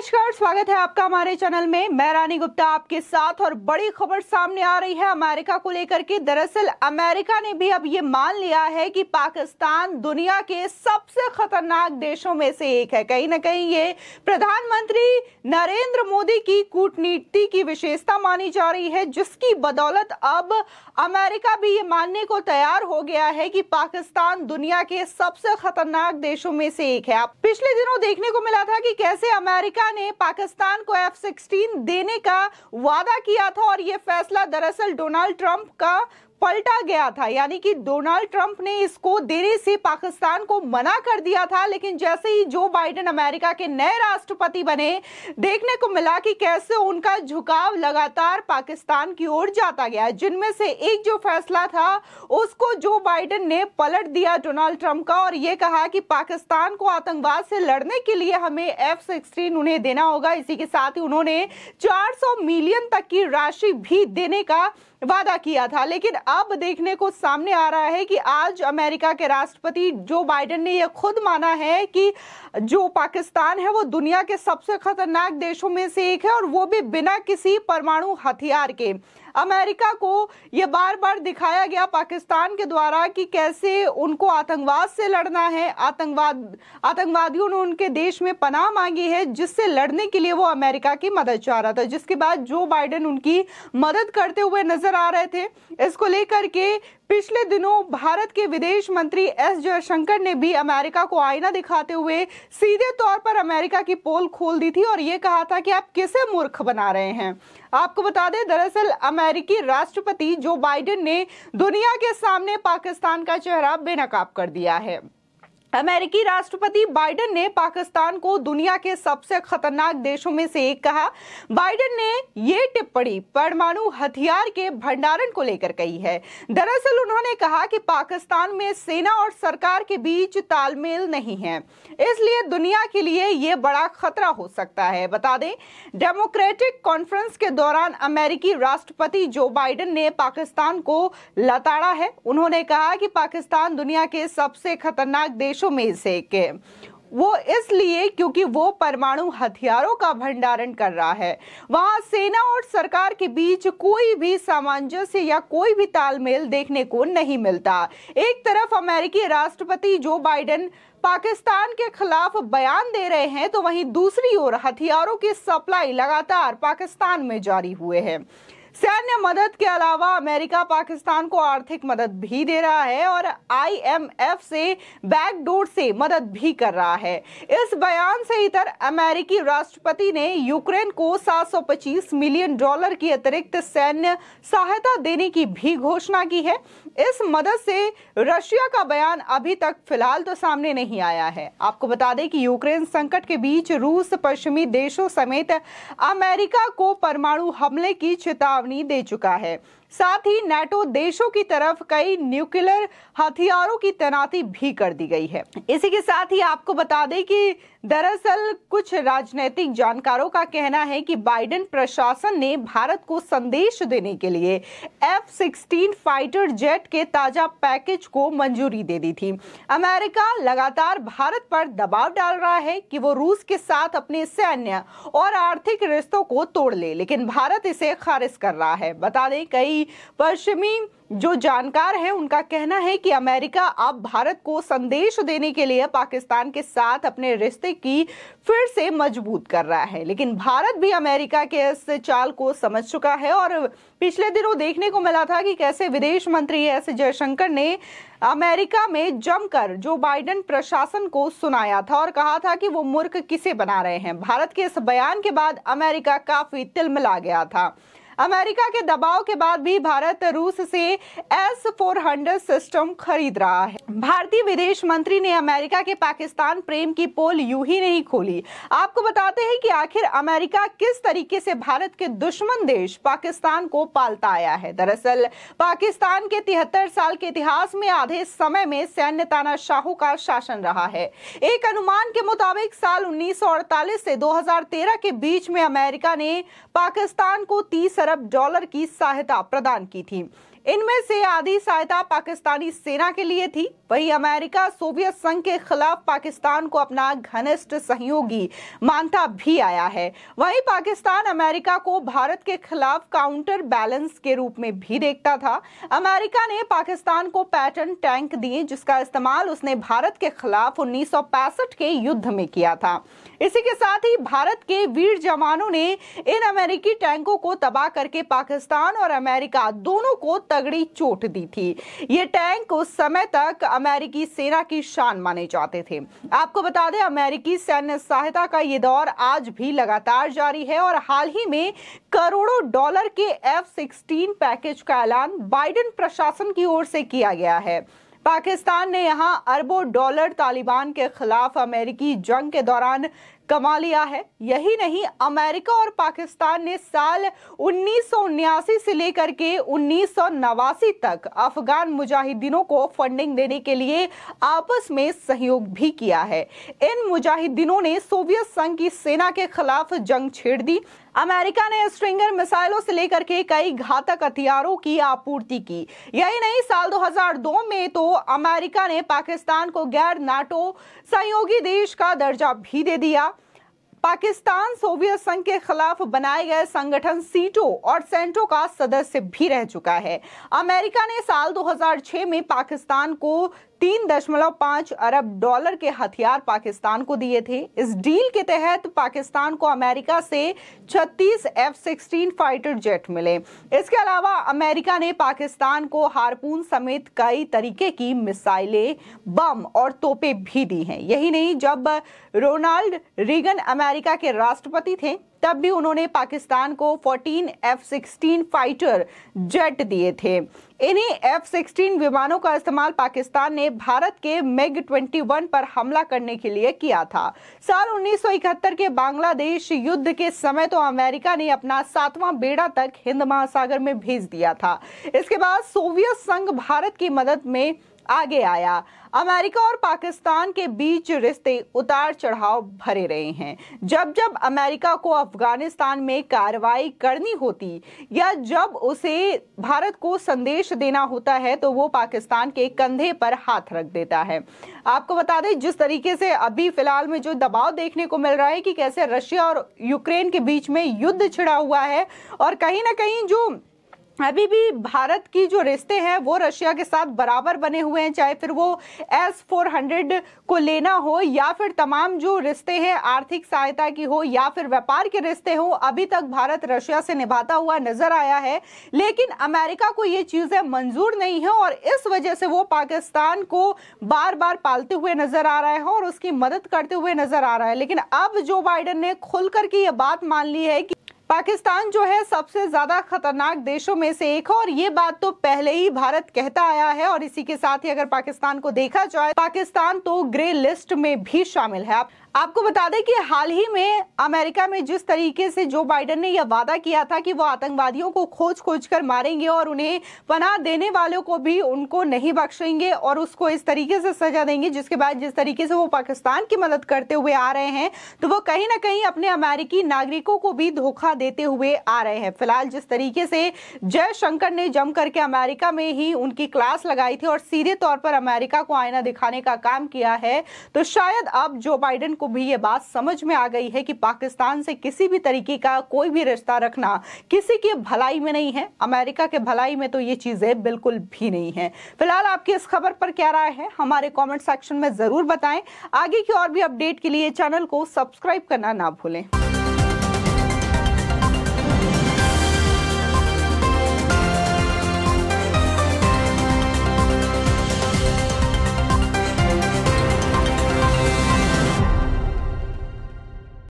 नमस्कार स्वागत है आपका हमारे चैनल में मैं रानी गुप्ता आपके साथ और बड़ी खबर सामने आ रही है अमेरिका को लेकर के दरअसल अमेरिका ने भी अब ये मान लिया है कि पाकिस्तान दुनिया के सबसे खतरनाक देशों में से एक है कहीं ना कहीं ये प्रधानमंत्री नरेंद्र मोदी की कूटनीति की विशेषता मानी जा रही है जिसकी बदौलत अब अमेरिका भी ये मानने को तैयार हो गया है कि पाकिस्तान दुनिया के सबसे खतरनाक देशों में से एक है पिछले दिनों देखने को मिला था कि कैसे अमेरिका अमेरिका ने पाकिस्तान को एफ सिक्सटीन देने का वादा किया था और ये फैसला दरअसल डोनाल्ड ट्रंप का पलटा गया था यानी कि डोनाल्ड ट्रंप ने इसको देने से पाकिस्तान को मना कर दिया था लेकिन जैसे ही जो बाइडेन अमेरिका के नए राष्ट्रपति बने देखने को मिला कि कैसे उनका झुकाव लगातार पाकिस्तान की ओर जाता गया जिनमें से एक जो फैसला था उसको जो बाइडेन ने पलट दिया डोनाल्ड ट्रंप का और ये कहा कि पाकिस्तान को आतंकवाद से लड़ने के लिए हमें एफ सिक्सटीन उन्हें देना होगा इसी के साथ ही उन्होंने चार मिलियन तक की राशि भी देने का वादा किया था लेकिन अब देखने को सामने आ रहा है कि आज अमेरिका के राष्ट्रपति जो बाइडेन ने यह खुद माना है कि जो पाकिस्तान है वो दुनिया के सबसे खतरनाक देशों में से एक है और वो भी बिना किसी परमाणु हथियार के अमेरिका को यह बार बार दिखाया गया पाकिस्तान के द्वारा कि कैसे उनको आतंकवाद से लड़ना है आतंकवाद आतंकवादियों ने उनके देश में पनाह मांगी है जिससे लड़ने के लिए वो अमेरिका की मदद चाह रहा था जिसके बाद जो बाइडन उनकी मदद करते हुए नजर आ रहे थे इसको लेकर के पिछले दिनों भारत के विदेश मंत्री एस जयशंकर ने भी अमेरिका को आईना दिखाते हुए सीधे तौर पर अमेरिका की पोल खोल दी थी और ये कहा था कि आप किसे मूर्ख बना रहे हैं आपको बता दें दरअसल अमेरिकी राष्ट्रपति जो बाइडेन ने दुनिया के सामने पाकिस्तान का चेहरा बेनकाब कर दिया है अमेरिकी राष्ट्रपति बाइडेन ने पाकिस्तान को दुनिया के सबसे खतरनाक देशों में से एक कहा बाइडेन ने यह टिप्पणी परमाणु हथियार के भंडारण को लेकर कही है दरअसल उन्होंने कहा कि पाकिस्तान में सेना और सरकार के बीच तालमेल नहीं है इसलिए दुनिया के लिए यह बड़ा खतरा हो सकता है बता दें डेमोक्रेटिक कॉन्फ्रेंस के दौरान अमेरिकी राष्ट्रपति जो बाइडन ने पाकिस्तान को लताड़ा है उन्होंने कहा कि पाकिस्तान दुनिया के सबसे खतरनाक देश देशों में से एक है वो इसलिए क्योंकि वो परमाणु हथियारों का भंडारण कर रहा है वहां सेना और सरकार के बीच कोई भी सामंजस्य या कोई भी तालमेल देखने को नहीं मिलता एक तरफ अमेरिकी राष्ट्रपति जो बाइडेन पाकिस्तान के खिलाफ बयान दे रहे हैं तो वहीं दूसरी ओर हथियारों की सप्लाई लगातार पाकिस्तान में जारी हुए हैं सैन्य मदद के अलावा अमेरिका पाकिस्तान को आर्थिक मदद भी दे रहा है और आईएमएफ से बैकडोर से मदद भी कर रहा है इस बयान से इतर अमेरिकी राष्ट्रपति ने यूक्रेन को 725 मिलियन डॉलर की अतिरिक्त सैन्य सहायता देने की भी घोषणा की है इस मदद से रशिया का बयान अभी तक फिलहाल तो सामने नहीं आया है आपको बता दें कि यूक्रेन संकट के बीच रूस पश्चिमी देशों समेत अमेरिका को परमाणु हमले की चेतावनी चेतावनी दे चुका है साथ ही नेटो देशों की तरफ कई न्यूक्लियर हथियारों की तैनाती भी कर दी गई है इसी के साथ ही आपको बता दें कि दरअसल कुछ राजनीतिक जानकारों का कहना है कि बाइडेन प्रशासन ने भारत को संदेश देने के लिए एफ सिक्सटीन फाइटर जेट के ताजा पैकेज को मंजूरी दे दी थी अमेरिका लगातार भारत पर दबाव डाल रहा है कि वो रूस के साथ अपने सैन्य और आर्थिक रिश्तों को तोड़ ले लेकिन भारत इसे खारिज कर रहा है बता दें कई थी पश्चिमी जो जानकार हैं उनका कहना है कि अमेरिका अब भारत को संदेश देने के लिए पाकिस्तान के साथ अपने रिश्ते की फिर से मजबूत कर रहा है लेकिन भारत भी अमेरिका के इस चाल को समझ चुका है और पिछले दिनों देखने को मिला था कि कैसे विदेश मंत्री एस जयशंकर ने अमेरिका में जमकर जो बाइडेन प्रशासन को सुनाया था और कहा था कि वो मूर्ख किसे बना रहे हैं भारत के इस बयान के बाद अमेरिका काफी तिलमिला गया था अमेरिका के दबाव के बाद भी भारत रूस से एस फोर सिस्टम खरीद रहा है भारतीय विदेश मंत्री ने अमेरिका के पाकिस्तान प्रेम की पोल यू ही नहीं खोली आपको बताते हैं कि आखिर अमेरिका किस तरीके से भारत के दुश्मन देश पाकिस्तान को पालता आया है दरअसल पाकिस्तान के तिहत्तर साल के इतिहास में आधे समय में सैन्य तानाशाहों का शासन रहा है एक अनुमान के मुताबिक साल उन्नीस से दो के बीच में अमेरिका ने पाकिस्तान को तीस अरब डॉलर की सहायता प्रदान की थी इनमें से आधी सहायता पाकिस्तानी सेना के लिए थी वहीं अमेरिका सोवियत संघ के खिलाफ पाकिस्तान को अपना घनिष्ठ सहयोगी मानता भी आया है वहीं पाकिस्तान अमेरिका को भारत के खिलाफ काउंटर बैलेंस के रूप में भी देखता था अमेरिका ने पाकिस्तान को पैटर्न टैंक दिए जिसका इस्तेमाल उसने भारत के खिलाफ उन्नीस के युद्ध में किया था इसी के साथ ही भारत के वीर जवानों ने इन अमेरिकी टैंकों को तबाह करके पाकिस्तान और अमेरिका दोनों को तगड़ी चोट दी थी ये टैंक उस समय तक अमेरिकी सेना की शान माने जाते थे आपको बता दें अमेरिकी सैन्य सहायता का ये दौर आज भी लगातार जारी है और हाल ही में करोड़ों डॉलर के एफ सिक्सटीन पैकेज का ऐलान बाइडन प्रशासन की ओर से किया गया है पाकिस्तान ने यहां अरबों डॉलर तालिबान के खिलाफ अमेरिकी जंग के दौरान कमा लिया है यही नहीं अमेरिका और पाकिस्तान ने साल उन्नीस से लेकर के उन्नीस तक अफगान मुजाहिदीनों को फंडिंग देने के लिए आपस में सहयोग भी किया है इन मुजाहिदीनों ने सोवियत संघ की सेना के खिलाफ जंग छेड़ दी अमेरिका ने स्ट्रिंगर मिसाइलों से लेकर के कई घातक हथियारों की आपूर्ति की यही नहीं साल 2002 में तो अमेरिका ने पाकिस्तान को गैर नाटो सहयोगी देश का दर्जा भी दे दिया पाकिस्तान सोवियत संघ के खिलाफ बनाए गए संगठन सीटो और सेंटो का सदस्य भी रह चुका है अमेरिका ने साल 2006 में पाकिस्तान को तीन दशमलव पांच अरब डॉलर के हथियार पाकिस्तान को दिए थे इस डील के तहत पाकिस्तान को अमेरिका से 36 एफ सिक्सटीन फाइटर जेट मिले इसके अलावा अमेरिका ने पाकिस्तान को हारपून समेत कई तरीके की मिसाइलें बम और तोपे भी दी हैं यही नहीं जब रोनाल्ड रीगन अमेरिका के राष्ट्रपति थे तब भी उन्होंने पाकिस्तान को 14 एफ सिक्सटीन फाइटर जेट दिए थे इन्हीं एफ सिक्सटीन विमानों का इस्तेमाल पाकिस्तान ने भारत के मेग 21 पर हमला करने के लिए किया था साल 1971 के बांग्लादेश युद्ध के समय तो अमेरिका ने अपना सातवां बेड़ा तक हिंद महासागर में भेज दिया था इसके बाद सोवियत संघ भारत की मदद में आगे आया अमेरिका और पाकिस्तान के बीच रिश्ते उतार चढ़ाव भरे रहे हैं जब जब अमेरिका को अफगानिस्तान में कार्रवाई करनी होती या जब उसे भारत को संदेश देना होता है तो वो पाकिस्तान के कंधे पर हाथ रख देता है आपको बता दें जिस तरीके से अभी फिलहाल में जो दबाव देखने को मिल रहा है कि कैसे रशिया और यूक्रेन के बीच में युद्ध छिड़ा हुआ है और कहीं ना कहीं जो अभी भी भारत की जो रिश्ते हैं वो रशिया के साथ बराबर बने हुए हैं चाहे फिर वो एस फोर हंड्रेड को लेना हो या फिर तमाम जो रिश्ते हैं आर्थिक सहायता की हो या फिर व्यापार के रिश्ते हो अभी तक भारत रशिया से निभाता हुआ नजर आया है लेकिन अमेरिका को ये चीज़ें मंजूर नहीं है और इस वजह से वो पाकिस्तान को बार बार पालते हुए नजर आ रहा है और उसकी मदद करते हुए नजर आ रहा है लेकिन अब जो बाइडन ने खुल करके ये बात मान ली है कि पाकिस्तान जो है सबसे ज़्यादा खतरनाक देशों में से एक है और ये बात तो पहले ही भारत कहता आया है और इसी के साथ ही अगर पाकिस्तान को देखा जाए पाकिस्तान तो ग्रे लिस्ट में भी शामिल है आपको बता दें कि हाल ही में अमेरिका में जिस तरीके से जो बाइडन ने यह वादा किया था कि वो आतंकवादियों को खोज खोज कर मारेंगे और उन्हें पनाह देने वालों को भी उनको नहीं बख्शेंगे और उसको इस तरीके से सजा देंगे जिसके बाद जिस तरीके से वो पाकिस्तान की मदद करते हुए आ रहे हैं तो वो कहीं ना कहीं अपने अमेरिकी नागरिकों को भी धोखा देते हुए आ रहे हैं फिलहाल जिस तरीके से जयशंकर ने जम करके अमेरिका में ही उनकी क्लास लगाई थी और सीधे तौर पर अमेरिका को आईना दिखाने का काम किया है तो शायद अब जो बाइडन को भी ये बात समझ में आ गई है कि पाकिस्तान से किसी भी तरीके का कोई भी रिश्ता रखना किसी की भलाई में नहीं है अमेरिका के भलाई में तो ये चीज़ें बिल्कुल भी नहीं है फिलहाल आपकी इस खबर पर क्या राय है हमारे कॉमेंट सेक्शन में ज़रूर बताएं आगे की और भी अपडेट के लिए चैनल को सब्सक्राइब करना ना भूलें